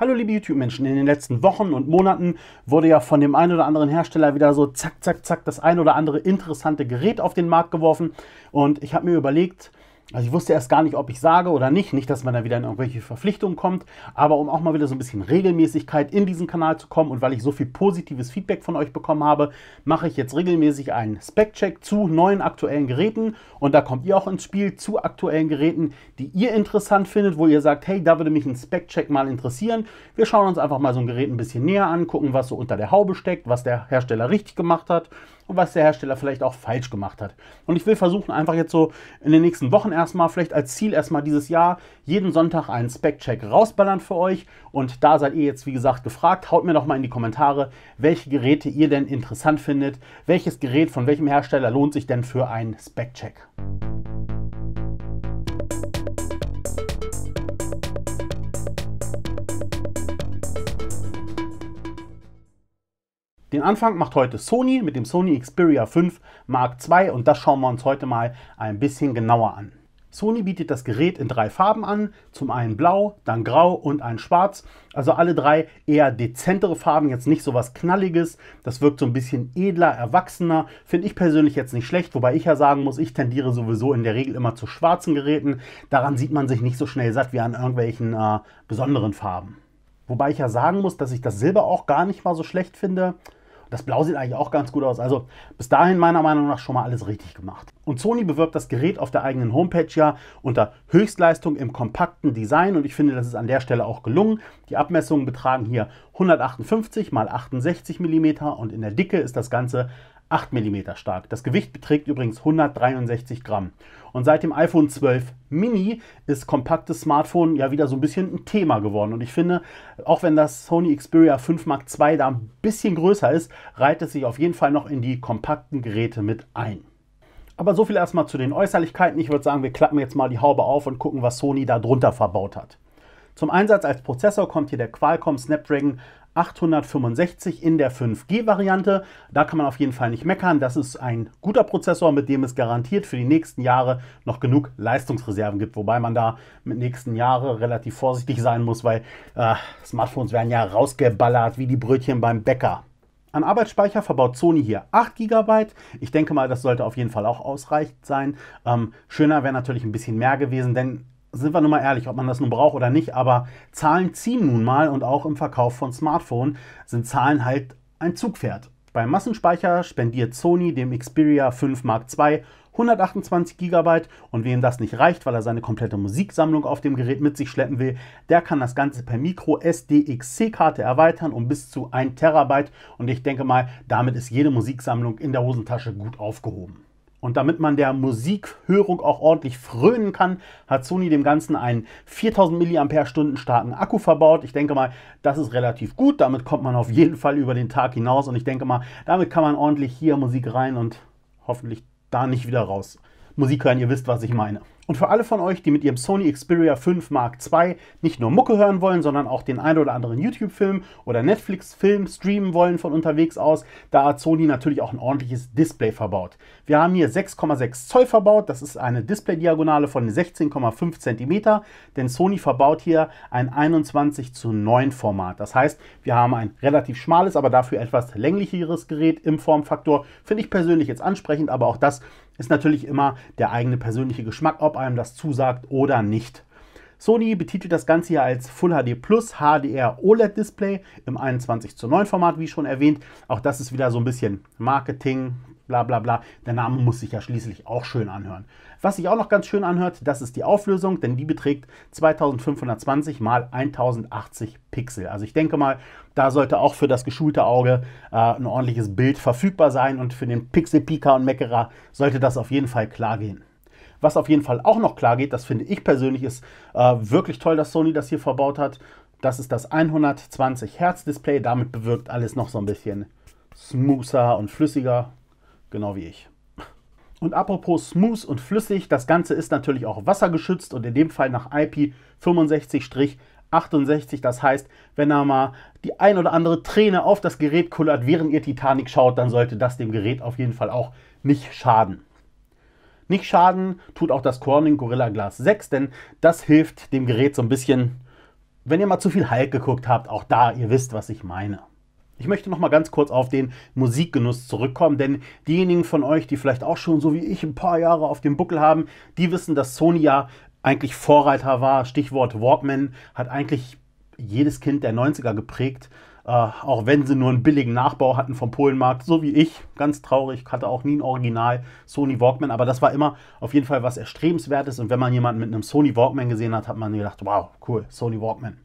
Hallo liebe YouTube-Menschen, in den letzten Wochen und Monaten wurde ja von dem einen oder anderen Hersteller wieder so zack, zack, zack das ein oder andere interessante Gerät auf den Markt geworfen und ich habe mir überlegt, also ich wusste erst gar nicht, ob ich sage oder nicht. Nicht, dass man da wieder in irgendwelche Verpflichtungen kommt, aber um auch mal wieder so ein bisschen Regelmäßigkeit in diesen Kanal zu kommen und weil ich so viel positives Feedback von euch bekommen habe, mache ich jetzt regelmäßig einen Spec-Check zu neuen aktuellen Geräten und da kommt ihr auch ins Spiel zu aktuellen Geräten, die ihr interessant findet, wo ihr sagt, hey, da würde mich ein Spec-Check mal interessieren. Wir schauen uns einfach mal so ein Gerät ein bisschen näher an, gucken, was so unter der Haube steckt, was der Hersteller richtig gemacht hat und was der Hersteller vielleicht auch falsch gemacht hat. Und ich will versuchen, einfach jetzt so in den nächsten Wochen erstmal, vielleicht als Ziel erstmal dieses Jahr, jeden Sonntag einen Spec-Check rausballern für euch. Und da seid ihr jetzt, wie gesagt, gefragt. Haut mir doch mal in die Kommentare, welche Geräte ihr denn interessant findet. Welches Gerät von welchem Hersteller lohnt sich denn für einen Spec-Check? Den Anfang macht heute Sony mit dem Sony Xperia 5 Mark II und das schauen wir uns heute mal ein bisschen genauer an. Sony bietet das Gerät in drei Farben an, zum einen blau, dann grau und ein schwarz. Also alle drei eher dezentere Farben, jetzt nicht so was knalliges. Das wirkt so ein bisschen edler, erwachsener. Finde ich persönlich jetzt nicht schlecht, wobei ich ja sagen muss, ich tendiere sowieso in der Regel immer zu schwarzen Geräten. Daran sieht man sich nicht so schnell satt wie an irgendwelchen äh, besonderen Farben. Wobei ich ja sagen muss, dass ich das Silber auch gar nicht mal so schlecht finde. Das Blau sieht eigentlich auch ganz gut aus. Also bis dahin meiner Meinung nach schon mal alles richtig gemacht. Und Sony bewirbt das Gerät auf der eigenen Homepage ja unter Höchstleistung im kompakten Design und ich finde, das ist an der Stelle auch gelungen. Die Abmessungen betragen hier 158 x 68 mm und in der Dicke ist das Ganze 8 mm stark. Das Gewicht beträgt übrigens 163 Gramm. Und seit dem iPhone 12 Mini ist kompaktes Smartphone ja wieder so ein bisschen ein Thema geworden. Und ich finde, auch wenn das Sony Xperia 5 Mark II da ein bisschen größer ist, reiht es sich auf jeden Fall noch in die kompakten Geräte mit ein. Aber so viel erstmal zu den Äußerlichkeiten. Ich würde sagen, wir klappen jetzt mal die Haube auf und gucken, was Sony da drunter verbaut hat. Zum Einsatz als Prozessor kommt hier der Qualcomm Snapdragon 865 in der 5G-Variante. Da kann man auf jeden Fall nicht meckern. Das ist ein guter Prozessor, mit dem es garantiert für die nächsten Jahre noch genug Leistungsreserven gibt. Wobei man da mit nächsten Jahren relativ vorsichtig sein muss, weil äh, Smartphones werden ja rausgeballert wie die Brötchen beim Bäcker. An Arbeitsspeicher verbaut Sony hier 8 GB. Ich denke mal, das sollte auf jeden Fall auch ausreichend sein. Ähm, schöner wäre natürlich ein bisschen mehr gewesen, denn sind wir nun mal ehrlich, ob man das nun braucht oder nicht, aber Zahlen ziehen nun mal und auch im Verkauf von Smartphones sind Zahlen halt ein Zugpferd. Beim Massenspeicher spendiert Sony dem Xperia 5 Mark II 128 GB und wem das nicht reicht, weil er seine komplette Musiksammlung auf dem Gerät mit sich schleppen will, der kann das Ganze per Micro SDXC-Karte erweitern um bis zu 1 TB und ich denke mal, damit ist jede Musiksammlung in der Hosentasche gut aufgehoben. Und damit man der Musikhörung auch ordentlich frönen kann, hat Sony dem Ganzen einen 4000 mAh starken Akku verbaut. Ich denke mal, das ist relativ gut. Damit kommt man auf jeden Fall über den Tag hinaus. Und ich denke mal, damit kann man ordentlich hier Musik rein und hoffentlich da nicht wieder raus. Musik hören, ihr wisst, was ich meine. Und für alle von euch, die mit ihrem Sony Xperia 5 Mark II nicht nur Mucke hören wollen, sondern auch den ein oder anderen YouTube-Film oder Netflix-Film streamen wollen von unterwegs aus, da hat Sony natürlich auch ein ordentliches Display verbaut. Wir haben hier 6,6 Zoll verbaut, das ist eine Display-Diagonale von 16,5 cm, denn Sony verbaut hier ein 21 zu 9 Format. Das heißt, wir haben ein relativ schmales, aber dafür etwas länglicheres Gerät im Formfaktor. Finde ich persönlich jetzt ansprechend, aber auch das ist natürlich immer der eigene persönliche Geschmack, ob einem das zusagt oder nicht. Sony betitelt das Ganze hier als Full HD Plus HDR OLED Display im 21 zu 9 Format, wie schon erwähnt. Auch das ist wieder so ein bisschen Marketing, bla bla bla. Der Name muss sich ja schließlich auch schön anhören. Was sich auch noch ganz schön anhört, das ist die Auflösung, denn die beträgt 2520 x 1080 Pixel. Also ich denke mal, da sollte auch für das geschulte Auge äh, ein ordentliches Bild verfügbar sein und für den Pixel-Pika und Meckerer sollte das auf jeden Fall klar gehen. Was auf jeden Fall auch noch klar geht, das finde ich persönlich, ist äh, wirklich toll, dass Sony das hier verbaut hat. Das ist das 120 Hertz Display. Damit bewirkt alles noch so ein bisschen smoother und flüssiger. Genau wie ich. Und apropos smooth und flüssig, das Ganze ist natürlich auch wassergeschützt und in dem Fall nach IP 65-68. Das heißt, wenn da mal die ein oder andere Träne auf das Gerät kullert, während ihr Titanic schaut, dann sollte das dem Gerät auf jeden Fall auch nicht schaden. Nicht schaden tut auch das Corning Gorilla Glass 6, denn das hilft dem Gerät so ein bisschen, wenn ihr mal zu viel Hulk geguckt habt, auch da, ihr wisst, was ich meine. Ich möchte noch mal ganz kurz auf den Musikgenuss zurückkommen, denn diejenigen von euch, die vielleicht auch schon so wie ich ein paar Jahre auf dem Buckel haben, die wissen, dass Sony ja eigentlich Vorreiter war. Stichwort Walkman hat eigentlich jedes Kind der 90er geprägt. Äh, auch wenn sie nur einen billigen Nachbau hatten vom Polenmarkt, so wie ich, ganz traurig, hatte auch nie ein Original Sony Walkman, aber das war immer auf jeden Fall was Erstrebenswertes und wenn man jemanden mit einem Sony Walkman gesehen hat, hat man gedacht, wow, cool, Sony Walkman.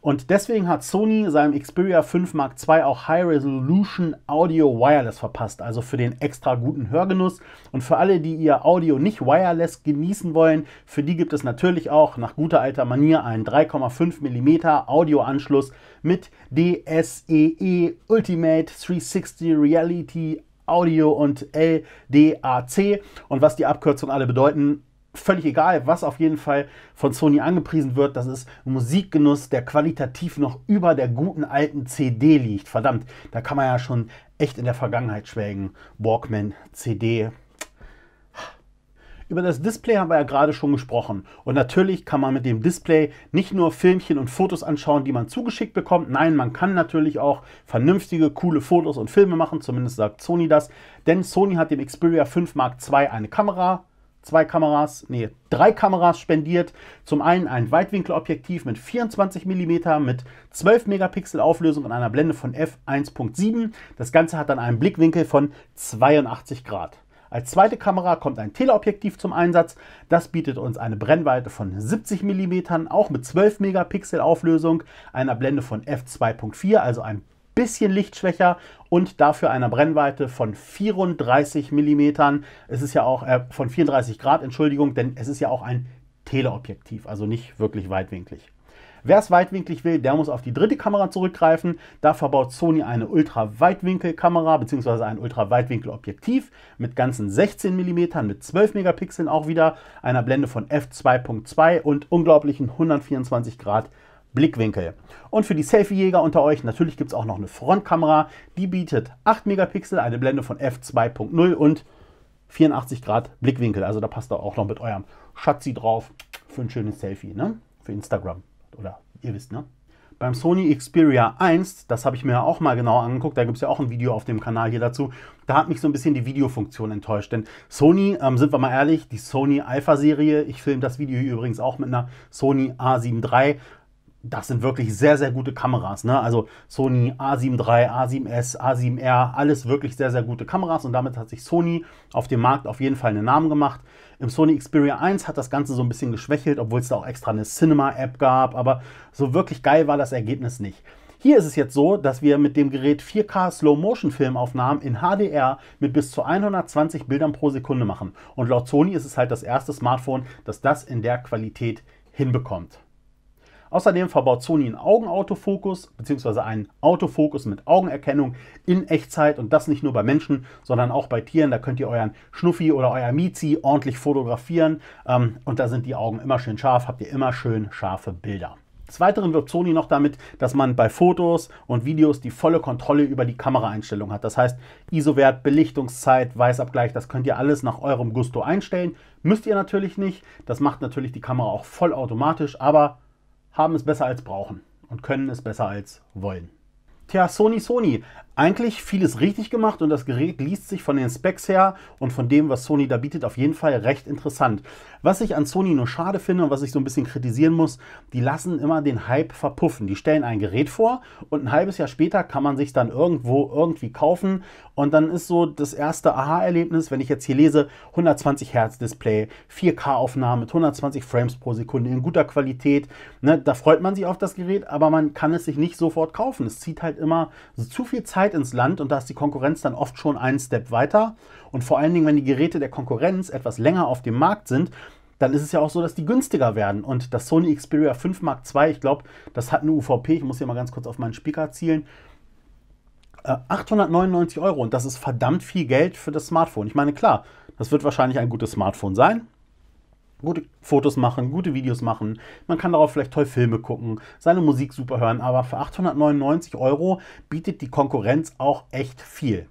Und deswegen hat Sony seinem Xperia 5 Mark II auch High Resolution Audio Wireless verpasst, also für den extra guten Hörgenuss. Und für alle, die ihr Audio nicht wireless genießen wollen, für die gibt es natürlich auch nach guter alter Manier einen 3,5 mm Audioanschluss mit DSEE e Ultimate 360 Reality Audio und LDAC. Und was die Abkürzungen alle bedeuten, völlig egal, was auf jeden Fall von Sony angepriesen wird. Das ist Musikgenuss, der qualitativ noch über der guten alten CD liegt. Verdammt, da kann man ja schon echt in der Vergangenheit schwelgen. Walkman, CD. Über das Display haben wir ja gerade schon gesprochen. Und natürlich kann man mit dem Display nicht nur Filmchen und Fotos anschauen, die man zugeschickt bekommt. Nein, man kann natürlich auch vernünftige, coole Fotos und Filme machen. Zumindest sagt Sony das. Denn Sony hat dem Xperia 5 Mark II eine Kamera zwei Kameras, nee, drei Kameras spendiert. Zum einen ein Weitwinkelobjektiv mit 24 mm mit 12 Megapixel Auflösung und einer Blende von f1.7. Das Ganze hat dann einen Blickwinkel von 82 Grad. Als zweite Kamera kommt ein Teleobjektiv zum Einsatz. Das bietet uns eine Brennweite von 70 mm, auch mit 12 Megapixel Auflösung, einer Blende von f2.4, also ein bisschen lichtschwächer und dafür einer Brennweite von 34 mm. Es ist ja auch äh, von 34 Grad, Entschuldigung, denn es ist ja auch ein Teleobjektiv, also nicht wirklich weitwinklig. Wer es weitwinklig will, der muss auf die dritte Kamera zurückgreifen. Da verbaut Sony eine ultra weitwinkel kamera bzw. ein Ultra-Weitwinkel-Objektiv mit ganzen 16 mm, mit 12 Megapixeln auch wieder, einer Blende von f2.2 und unglaublichen 124 Grad Blickwinkel. Und für die Selfie-Jäger unter euch, natürlich gibt es auch noch eine Frontkamera. Die bietet 8 Megapixel, eine Blende von f2.0 und 84 Grad Blickwinkel. Also da passt auch noch mit eurem Schatzi drauf für ein schönes Selfie, ne? Für Instagram. Oder ihr wisst, ne? Beim Sony Xperia 1, das habe ich mir auch mal genau angeguckt, da gibt es ja auch ein Video auf dem Kanal hier dazu, da hat mich so ein bisschen die Videofunktion enttäuscht. Denn Sony, ähm, sind wir mal ehrlich, die Sony Alpha-Serie, ich filme das Video hier übrigens auch mit einer Sony A7 III, das sind wirklich sehr, sehr gute Kameras. Ne? Also Sony A7 III, A7S, A7R, alles wirklich sehr, sehr gute Kameras und damit hat sich Sony auf dem Markt auf jeden Fall einen Namen gemacht. Im Sony Xperia 1 hat das Ganze so ein bisschen geschwächelt, obwohl es da auch extra eine Cinema-App gab, aber so wirklich geil war das Ergebnis nicht. Hier ist es jetzt so, dass wir mit dem Gerät 4K Slow-Motion-Filmaufnahmen in HDR mit bis zu 120 Bildern pro Sekunde machen. Und laut Sony ist es halt das erste Smartphone, das das in der Qualität hinbekommt. Außerdem verbaut Sony einen Augenautofokus bzw. einen Autofokus mit Augenerkennung in Echtzeit und das nicht nur bei Menschen, sondern auch bei Tieren. Da könnt ihr euren Schnuffi oder euer Miezi ordentlich fotografieren ähm, und da sind die Augen immer schön scharf, habt ihr immer schön scharfe Bilder. Des Weiteren wirbt Sony noch damit, dass man bei Fotos und Videos die volle Kontrolle über die Kameraeinstellung hat. Das heißt, ISO-Wert, Belichtungszeit, Weißabgleich, das könnt ihr alles nach eurem Gusto einstellen. Müsst ihr natürlich nicht. Das macht natürlich die Kamera auch vollautomatisch, aber haben es besser als brauchen und können es besser als wollen. Tja, Sony, Sony, eigentlich vieles richtig gemacht und das Gerät liest sich von den Specs her und von dem, was Sony da bietet, auf jeden Fall recht interessant. Was ich an Sony nur schade finde und was ich so ein bisschen kritisieren muss, die lassen immer den Hype verpuffen. Die stellen ein Gerät vor und ein halbes Jahr später kann man sich dann irgendwo irgendwie kaufen und dann ist so das erste Aha-Erlebnis, wenn ich jetzt hier lese, 120 Hertz Display, 4K-Aufnahme mit 120 Frames pro Sekunde in guter Qualität. Ne, da freut man sich auf das Gerät, aber man kann es sich nicht sofort kaufen. Es zieht halt Halt immer zu viel Zeit ins Land und da ist die Konkurrenz dann oft schon einen Step weiter. Und vor allen Dingen, wenn die Geräte der Konkurrenz etwas länger auf dem Markt sind, dann ist es ja auch so, dass die günstiger werden. Und das Sony Xperia 5 Mark II, ich glaube, das hat eine UVP, ich muss hier mal ganz kurz auf meinen Speaker zielen, 899 äh, Euro. Und das ist verdammt viel Geld für das Smartphone. Ich meine, klar, das wird wahrscheinlich ein gutes Smartphone sein gute Fotos machen, gute Videos machen. Man kann darauf vielleicht toll Filme gucken, seine Musik super hören, aber für 899 Euro bietet die Konkurrenz auch echt viel.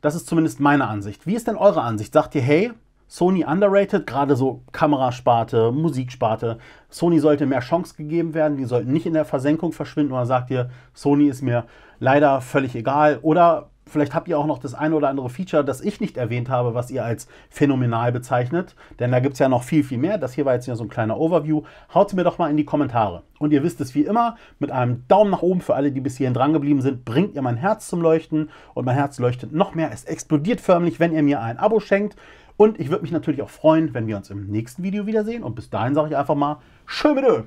Das ist zumindest meine Ansicht. Wie ist denn eure Ansicht? Sagt ihr, hey, Sony underrated, gerade so Kamerasparte, Musiksparte. Sony sollte mehr Chance gegeben werden, die sollten nicht in der Versenkung verschwinden oder sagt ihr, Sony ist mir leider völlig egal oder vielleicht habt ihr auch noch das eine oder andere Feature, das ich nicht erwähnt habe, was ihr als phänomenal bezeichnet. Denn da gibt es ja noch viel, viel mehr. Das hier war jetzt ja so ein kleiner Overview. Haut mir doch mal in die Kommentare. Und ihr wisst es wie immer, mit einem Daumen nach oben für alle, die bis hierhin drangeblieben sind, bringt ihr mein Herz zum Leuchten. Und mein Herz leuchtet noch mehr. Es explodiert förmlich, wenn ihr mir ein Abo schenkt. Und ich würde mich natürlich auch freuen, wenn wir uns im nächsten Video wiedersehen. Und bis dahin sage ich einfach mal, schön mit Öl.